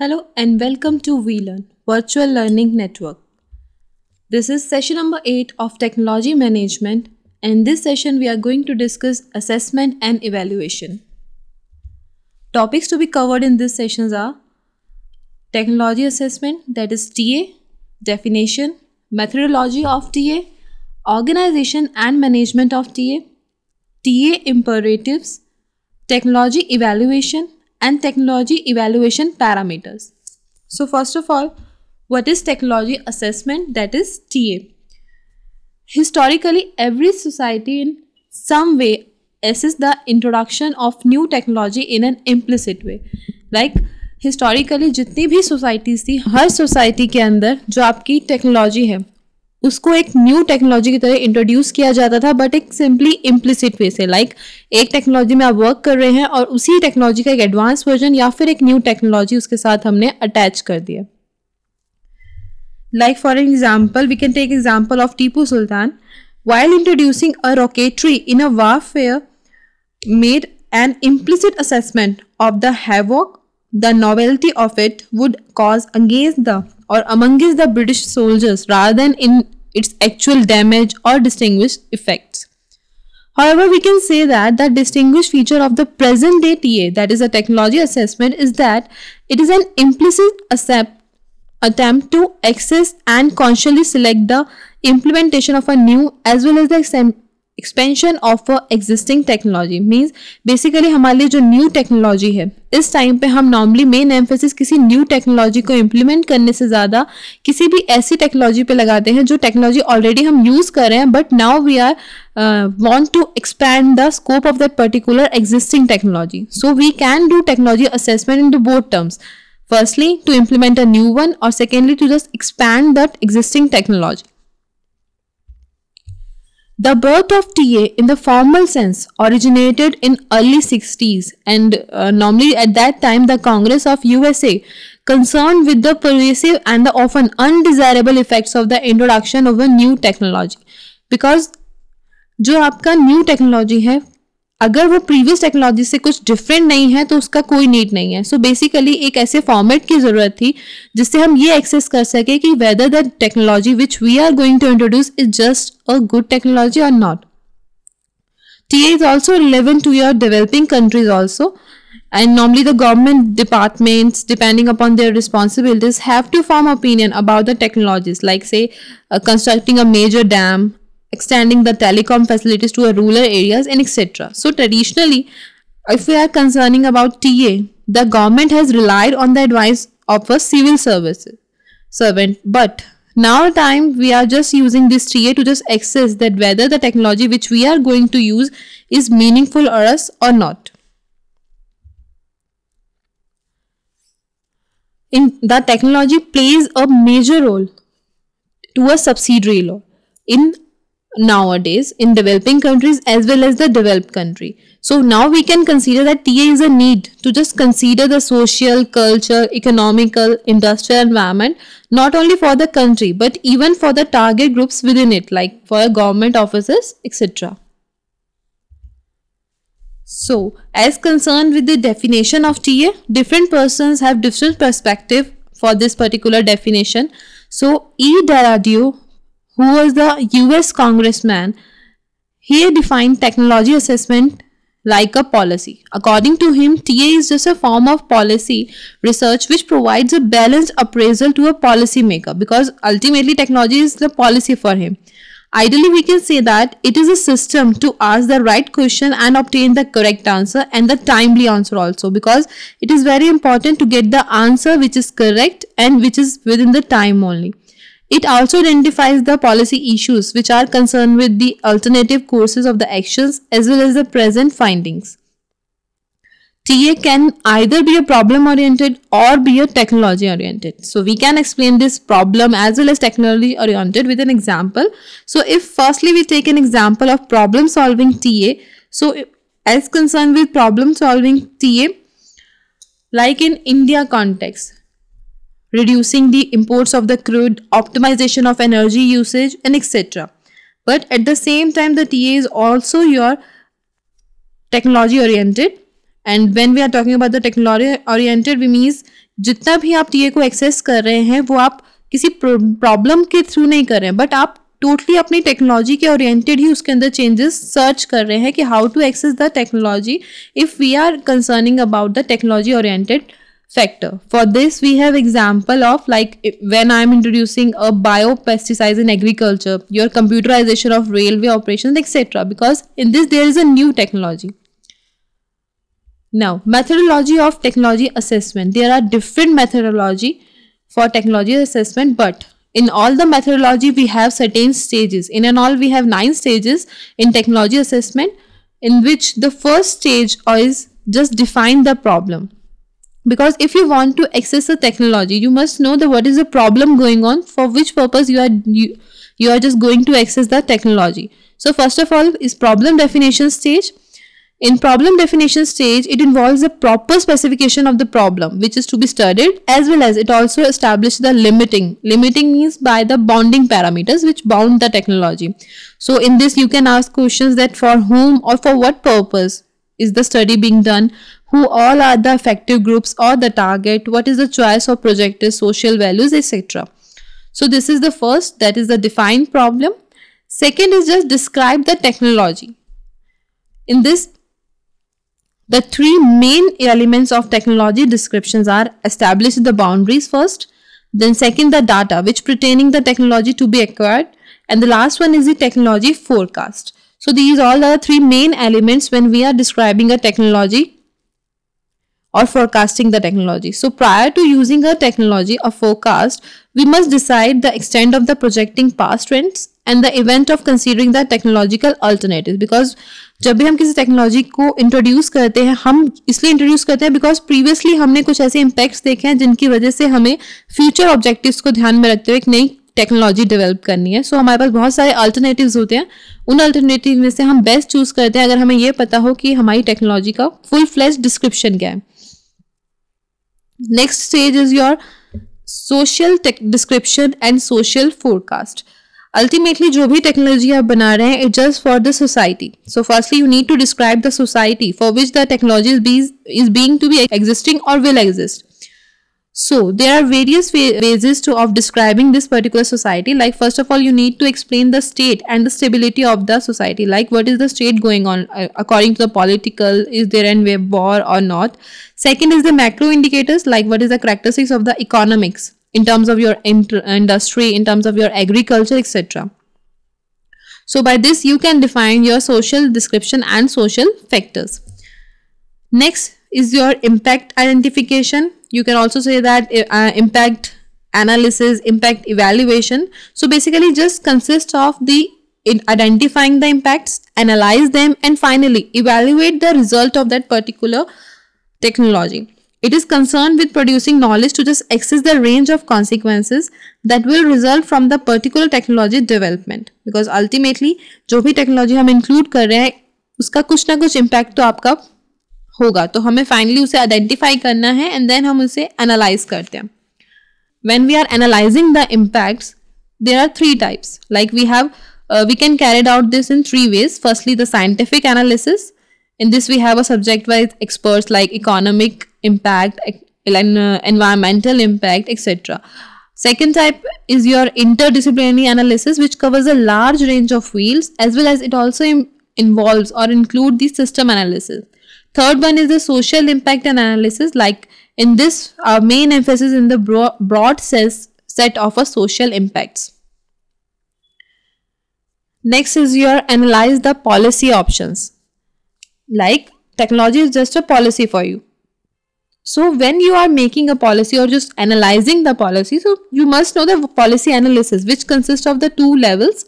Hello and welcome to VLearn Virtual Learning Network. This is session number 8 of Technology Management and this session we are going to discuss assessment and evaluation. Topics to be covered in this session are technology assessment that is TA, definition, methodology of TA, organization and management of TA, TA imperatives, technology evaluation and technology evaluation parameters. So first of all, what is technology assessment? That is TA. Historically, every society in some way assess the introduction of new technology in an implicit way. Like historically, जितनी भी societies थी हर society के अंदर जो आपकी technology है उसको एक न्यू टेक्नोलॉजी की तरह इंट्रोड्यूस किया जाता था बट एक सिंपली इम्प्लिसिट वे से लाइक एक टेक्नोलॉजी में आप वर्क कर रहे हैं और उसी टेक्नोलॉजी का एक एडवांस वर्जन या फिर एक न्यू टेक्नोलॉजी उसके साथ हमने अटैच कर दिया like for example we can take example of Tipu Sultan while introducing a rocketry in a warfare made an implicit assessment of the havoc the novelty of it would cause engage the or amongst the British soldiers rather than in its actual damage or distinguished effects. However, we can say that the distinguished feature of the present day TA, that is a technology assessment, is that it is an implicit accept, attempt to access and consciously select the implementation of a new as well as the expansion of a existing technology means basically हमारे लिए जो new technology है इस time पे हम normally main emphasis किसी new technology को implement करने से ज़्यादा किसी भी ऐसी टेक्नोलॉजी पे लगाते हैं जो टेक्नोलॉजी ऑलरेडी हम यूज़ कर रहे हैं but now we are want to expand the scope of that particular existing technology so we can do technology assessment in the both terms firstly to implement a new one और secondly to just expand that existing technology The birth of TA in the formal sense originated in early 60s and uh, normally at that time the Congress of USA concerned with the pervasive and the often undesirable effects of the introduction of a new technology because जो आपका new technology है अगर वो previous technology से कुछ different नहीं है तो उसका कोई नीड नहीं है सो so बेसिकली एक ऐसे फॉर्मेट की जरूरत थी जिससे हम ये एक्सेस कर सके कि whether the technology which we are going to introduce is just a good technology और not T is also relevant to your developing countries also and normally the government department depending upon their responsibilities have to form opinion about the technologies like say constructing a major dam extending the telecom facilities to rural areas and etc. So traditionally, if we are concerning about TA, the government has relied on the advice of a civil services servant. But now time we are just using this TA to just assess that whether the technology which we are going to use is meaningful for us or not. In the technology plays a major role to a subsidiary law in nowadays in developing countries as well as the developed country. So now we can consider that TA is a need to just consider the social, culture, economical, industrial environment not only for the country but even for the target groups within it like for government offices etc. So as concerned with the definition of TA, different persons have different perspective for this particular definition. So E. Daradio who was the US congressman, he defined technology assessment like a policy. According to him, TA is just a form of policy research which provides a balanced appraisal to a policymaker because ultimately technology is the policy for him. Ideally, we can say that it is a system to ask the right question and obtain the correct answer and the timely answer also because it is very important to get the answer which is correct and which is within the time only. It also identifies the policy issues which are concerned with the alternative courses of the actions as well as the present findings. TA can either be a problem oriented or be a technology oriented. So we can explain this problem as well as technology oriented with an example. So if firstly we take an example of problem solving TA. So as concerned with problem solving TA like in India context reducing the imports of the crude, optimization of energy usage and etc. But at the same time the TA is also your technology oriented and when we are talking about the technology oriented we means जितना भी आप TA को access कर रहे हैं वो आप किसी प्रॉब्लम के थ्रू नहीं कर रहे हैं बट आप टोटली totally अपनी टेक्नोलॉजी के ओरिएंटेड ही उसके अंदर चेंजेस सर्च कर रहे हैं कि how to access the technology if we are concerning about the technology oriented factor. For this, we have example of like if, when I'm introducing a biopesticide in agriculture, your computerization of railway operations, etc. Because in this, there is a new technology. Now, methodology of technology assessment. There are different methodology for technology assessment, but in all the methodology, we have certain stages. In and all, we have nine stages in technology assessment in which the first stage is just define the problem because if you want to access the technology you must know the what is the problem going on for which purpose you are you, you are just going to access the technology so first of all is problem definition stage in problem definition stage it involves the proper specification of the problem which is to be studied as well as it also establishes the limiting limiting means by the bounding parameters which bound the technology so in this you can ask questions that for whom or for what purpose is the study being done who all are the effective groups or the target, what is the choice of projectors, social values, etc. So this is the first, that is the defined problem. Second is just describe the technology. In this, the three main elements of technology descriptions are establish the boundaries first, then second the data which pertaining the technology to be acquired and the last one is the technology forecast. So these all are three main elements when we are describing a technology or forecasting the technology. So prior to using a technology or forecast, we must decide the extent of the projecting past trends and the event of considering the technological alternatives because जब भी हम किसी technology को introduce करते हैं हम इसलिए introduce करते हैं बिकॉज प्रीवियसली हमने कुछ ऐसे इम्पैक्ट्स देखे हैं जिनकी वजह से हमें फ्यूचर ऑब्जेक्टिव्स को ध्यान में रखते हुए एक नई टेक्नोलॉजी डेवलप करनी है सो so, हमारे पास बहुत सारे अल्टरनेटिव्स होते हैं उन अल्टरनेटिव में से हम बेस्ट चूज़ करते हैं अगर हमें यह पता हो कि हमारी टेक्नोलॉजी का फुल फ्लैश डिस्क्रिप्शन क्या है next stage is your social description and social forecast ultimately जो भी टेक्नोलॉजी आप बना रहे हैं it just for the society so firstly you need to describe the society for which the technology is being to be existing और will exist So there are various ways to, of describing this particular society. Like first of all, you need to explain the state and the stability of the society. Like what is the state going on uh, according to the political? Is there any war or not? Second is the macro indicators. Like what is the characteristics of the economics in terms of your industry, in terms of your agriculture, etc. So by this you can define your social description and social factors. Next is your impact identification you can also say that eh, uh, impact analysis impact evaluation so basically just consists of the identifying the impacts analyze them and finally evaluate the result of that particular technology it is concerned with producing knowledge to just access the range of consequences that will result from the particular technology development because ultimately जो भी technology हम include कर रहे हैं उसका कुछ ना कुछ impact तो आपका होगा तो हमें फाइनली उसे आइडेंटिफाई करना है एंड देन हम उसे एनालाइज करते हैं when we are analyzing the impacts there are three types like we have uh, we can carry out this in three ways firstly the scientific analysis in this we have a subject wise experts like economic impact environmental impact etc second type is your interdisciplinary analysis which covers a large range of fields as well as it also involves or include the system analysis Third one is the social impact and analysis. Like in this, our main emphasis in the bro broad set of a social impacts. Next is your analyze the policy options. Like technology is just a policy for you. So when you are making a policy or just analyzing the policy, so you must know the policy analysis which consists of the two levels.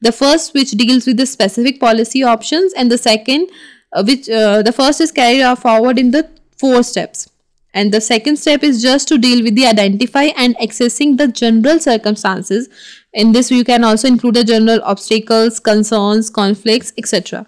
The first which deals with the specific policy options and the second uh, which uh, the first is carried forward in the four steps. And the second step is just to deal with the identify and accessing the general circumstances. In this, you can also include the general obstacles, concerns, conflicts, etc.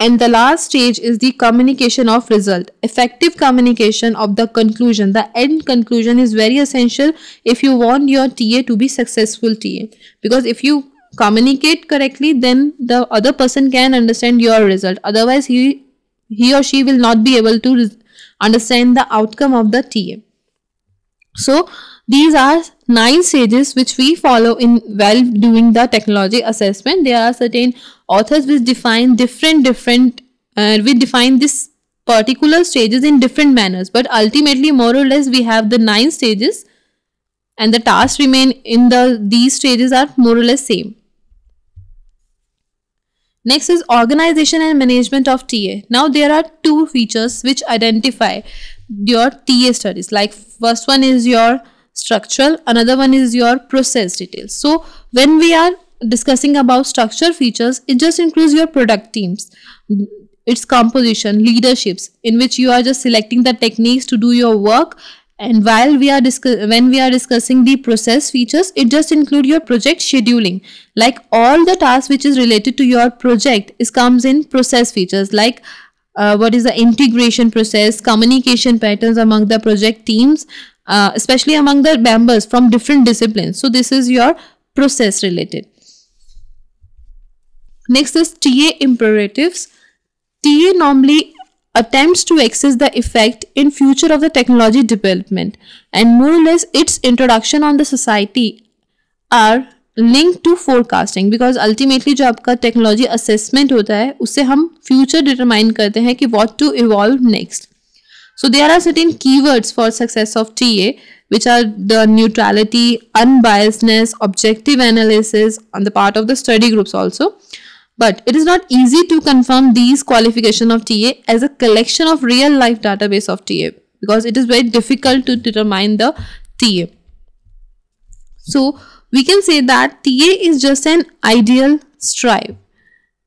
And the last stage is the communication of result. Effective communication of the conclusion. The end conclusion is very essential if you want your TA to be successful TA. Because if you communicate correctly then the other person can understand your result otherwise he he or she will not be able to understand the outcome of the TA. So these are nine stages which we follow in well doing the technology assessment. There are certain authors which define different different uh, we define this particular stages in different manners but ultimately more or less we have the nine stages and the tasks remain in the these stages are more or less same. Next is organization and management of TA. Now there are two features which identify your TA studies. Like first one is your structural, another one is your process details. So when we are discussing about structure features, it just includes your product teams, its composition, leaderships in which you are just selecting the techniques to do your work and while we are discuss when we are discussing the process features it just include your project scheduling like all the tasks which is related to your project is comes in process features like uh, what is the integration process communication patterns among the project teams uh, especially among the members from different disciplines so this is your process related next is ta imperatives ta normally attempts to access the effect in future of the technology development and more or less its introduction on the society are linked to forecasting because ultimately, जो आपका technology assessment होता है उससे हम future determine करते हैं कि what to evolve next. So there are certain keywords for success of TA, which are the neutrality, unbiasedness, objective analysis on the part of the study groups also. But it is not easy to confirm these qualification of TA as a collection of real life database of TA because it is very difficult to determine the TA. So we can say that TA is just an ideal strive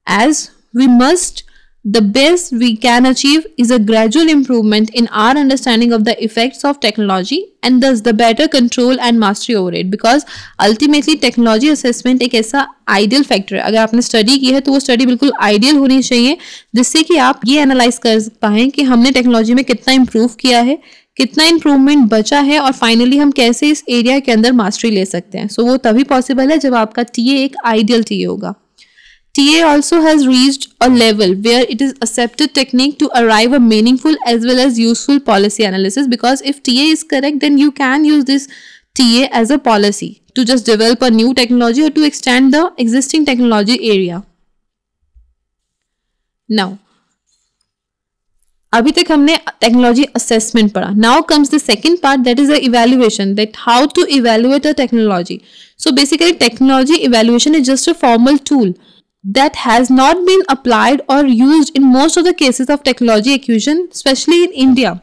as we must The best we can achieve is a gradual improvement in our understanding of the effects of technology and thus the better control and mastery over it because ultimately technology assessment ek aisa ideal factor hai agar aapne study ki hai to wo study bilkul ideal honi chahiye jisse ki aap ye analyze kar paaye ki humne technology mein kitna improve kiya hai कितना improvement बचा है और finally हम कैसे इस area के अंदर mastery ले सकते हैं सो so, वो तभी पॉसिबल है जब आपका टीए एक आइडियल टीए होगा TA also has reached a level where it is accepted technique to arrive a meaningful as well as useful policy analysis because if TA is correct then you can use this TA as a policy to just develop a new technology or to extend the existing technology area. Now, अभी तक हमने technology assessment पढ़ा now comes the second part that is the evaluation that how to evaluate a technology so basically technology evaluation is just a formal tool that has not been applied or used in most of the cases of technology acquisition, especially in India.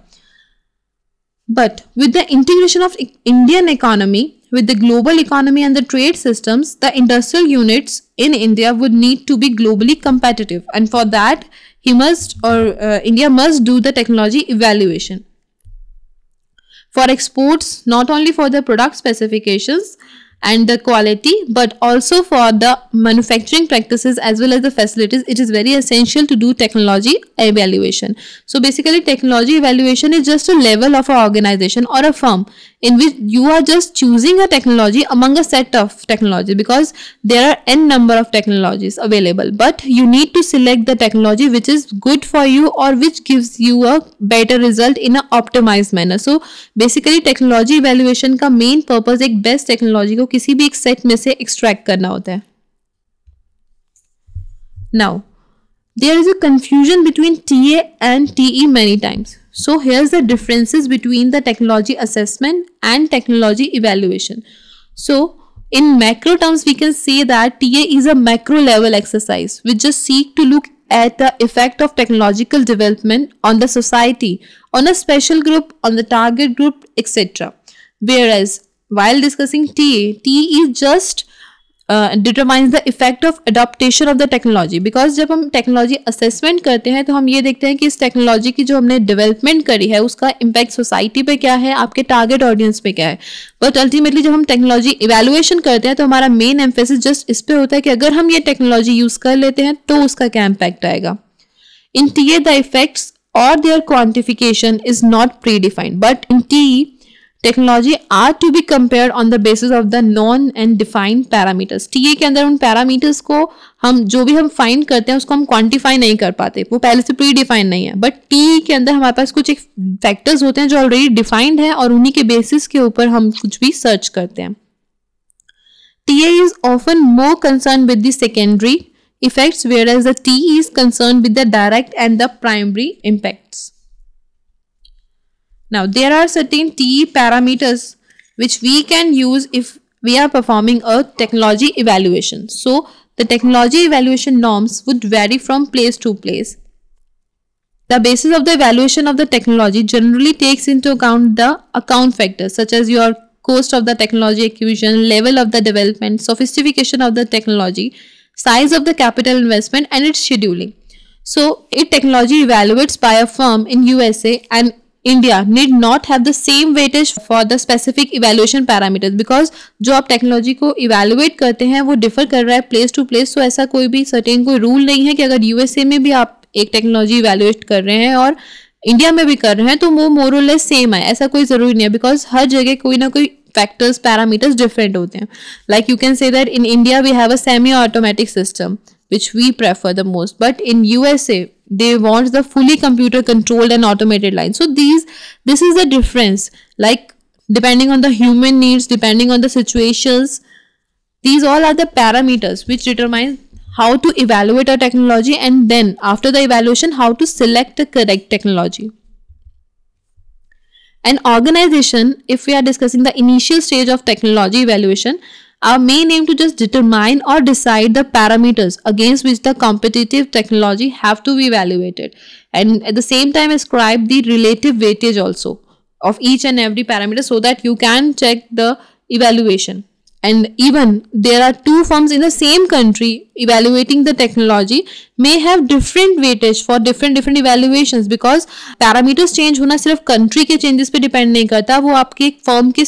But with the integration of Indian economy with the global economy and the trade systems, the industrial units in India would need to be globally competitive. And for that, he must or uh, India must do the technology evaluation. For exports, not only for the product specifications, and the quality but also for the manufacturing practices as well as the facilities it is very essential to do technology evaluation so basically technology evaluation is just a level of an organization or a firm in which you are just choosing a technology among a set of technology because there are n number of technologies available but you need to select the technology which is good for you or which gives you a better result in an optimized manner so basically technology evaluation का main purpose एक best technology किसी भी एक set में से extract करना होता है now there is a confusion between T A and T So here's the differences between the technology assessment and technology evaluation. So in macro terms, we can say that TA is a macro level exercise which just seek to look at the effect of technological development on the society, on a special group, on the target group, etc. Whereas while discussing TA, TA is just determines the effect of adoptation of the technology because जब हम technology assessment करते हैं तो हम ये देखते हैं कि इस टेक्नोलॉजी की जो हमने डेवलपमेंट करी है उसका इम्पैक्ट सोसाइटी पे क्या है आपके टारगेट ऑडियंस पे क्या है बट अल्टीमेटली जब हम टेक्नोलॉजी इवेलुएशन करते हैं तो हमारा मेन एम्फेसिस जस्ट इस पर होता है कि अगर हम ये टेक्नोलॉजी यूज़ कर लेते हैं तो उसका क्या इम्पैक्ट आएगा in T A the effect और their quantification is not predefined but in T technology are to be compare on the basis of the non and defined parameters TA के अंदर उन पैरामीटर्स को हम जो भी हम फाइंड करते हैं उसको हम क्वांटिफाई नहीं कर पाते वो पहले से प्री डिफाइंड नहीं है बट टी के अंदर हमारे पास कुछ एक फैक्टर्स होते हैं जो ऑलरेडी डिफाइंड है और उन्हीं के बेसिस के ऊपर हम कुछ भी सर्च करते हैं T A is often more concern with the secondary effects whereas the T is concern with the direct and the primary impacts Now there are certain TE parameters which we can use if we are performing a technology evaluation. So the technology evaluation norms would vary from place to place. The basis of the evaluation of the technology generally takes into account the account factors such as your cost of the technology acquisition, level of the development, sophistication of the technology, size of the capital investment and its scheduling. So, a technology evaluates by a firm in USA and India need not have the same weightage for the specific evaluation parameter because जो आप technology को evaluate करते हैं वो differ कर रहा है place to place तो ऐसा कोई भी सर्टेन कोई रूल नहीं है कि अगर यूएसए में भी आप एक टेक्नोलॉजी इवेलुएट कर रहे हैं और इंडिया में भी कर रहे हैं तो वो लेस सेम है ऐसा कोई ज़रूरी नहीं है बिकॉज हर जगह कोई ना कोई फैक्टर्स पैरामीटर्स डिफरेंट होते हैं like you can say that in India we have a semi automatic system which we prefer the most. But in USA, they want the fully computer controlled and automated line. So these, this is the difference. Like depending on the human needs, depending on the situations, these all are the parameters which determine how to evaluate a technology and then after the evaluation how to select the correct technology. An organization, if we are discussing the initial stage of technology evaluation, our main aim to just determine or decide the parameters against which the competitive technology have to be evaluated and at the same time ascribe the relative weightage also of each and every parameter so that you can check the evaluation and even there are two firms in the same country evaluating the technology may have different weightage for different different evaluations because parameters change होना सिर्फ country के changes पे depend नहीं करता वो आपके firm के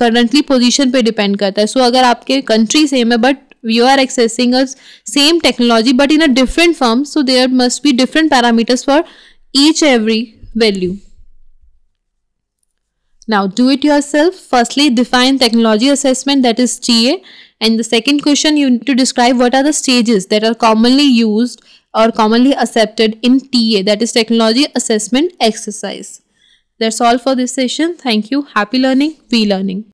currently position पे डिपेंड करता है सो so, अगर आपके कंट्री सेम है but you are accessing a same technology but in a different form so there must be different parameters for each every value now do it yourself firstly define technology assessment that is ta and the second question you need to describe what are the stages that are commonly used or commonly accepted in ta that is technology assessment exercise that's all for this session thank you happy learning we learning